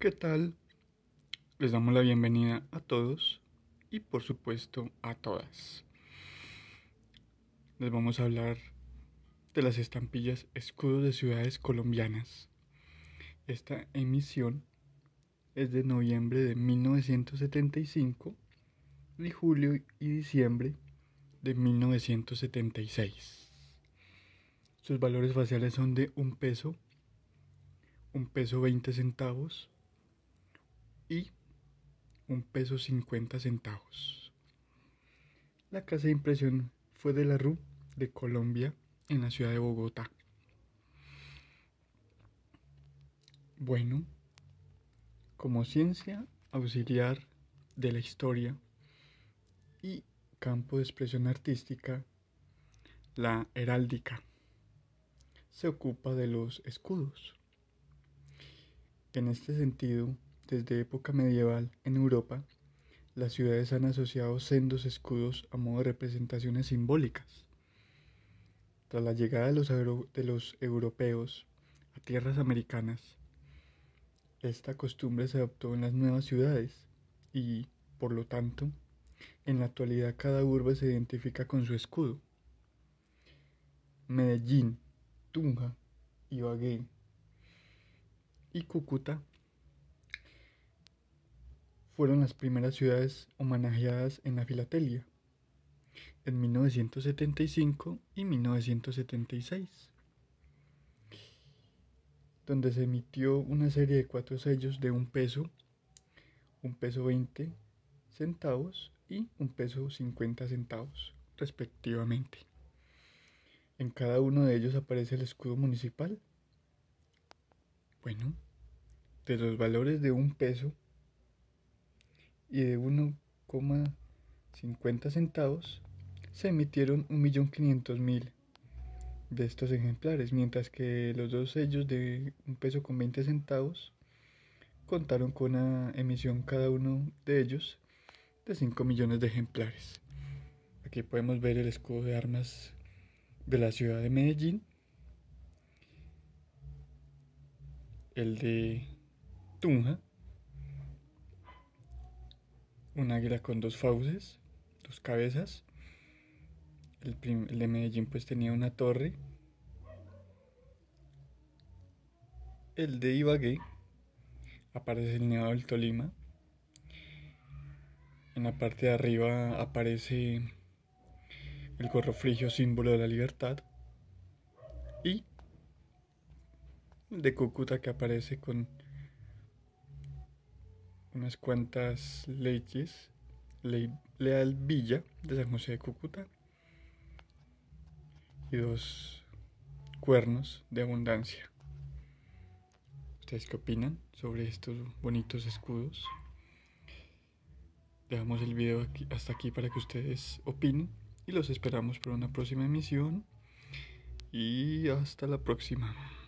¿Qué tal? Les damos la bienvenida a todos y por supuesto a todas. Les vamos a hablar de las estampillas Escudos de Ciudades Colombianas. Esta emisión es de noviembre de 1975 y julio y diciembre de 1976. Sus valores faciales son de un peso, un peso 20 centavos, y un peso 50 centavos. La casa de impresión fue de la RU de Colombia en la ciudad de Bogotá. Bueno, como ciencia auxiliar de la historia y campo de expresión artística, la heráldica se ocupa de los escudos. En este sentido, desde época medieval en Europa, las ciudades han asociado sendos escudos a modo de representaciones simbólicas. Tras la llegada de los, europeos a tierras americanas, esta costumbre se adoptó en las nuevas ciudades y, por lo tanto, en la actualidad cada urbe se identifica con su escudo. Medellín, Tunja, Ibagué y Cúcuta fueron las primeras ciudades homenajeadas en la filatelia, en 1975 y 1976, donde se emitió una serie de cuatro sellos de un peso, un peso 20 centavos y un peso 50 centavos, respectivamente. En cada uno de ellos aparece el escudo municipal. Bueno, de los valores de un peso y de 1,50 centavos se emitieron 1.500.000 de estos ejemplares, mientras que los dos sellos de un peso con 20 centavos contaron con una emisión cada uno de ellos de 5 millones de ejemplares. Aquí podemos ver el escudo de armas de la ciudad de Medellín, el de Tunja un águila con dos fauces, dos cabezas. El, de Medellín pues tenía una torre. El de Ibagué aparece el Nevado del Tolima. En la parte de arriba aparece el gorro frigio, símbolo de la libertad. Y el de Cúcuta que aparece con unas cuantas leyes, Leal Villa de San José de Cúcuta y dos cuernos de abundancia. ¿Ustedes qué opinan sobre estos bonitos escudos? Dejamos el video aquí, hasta aquí para que ustedes opinen y los esperamos para una próxima emisión y hasta la próxima.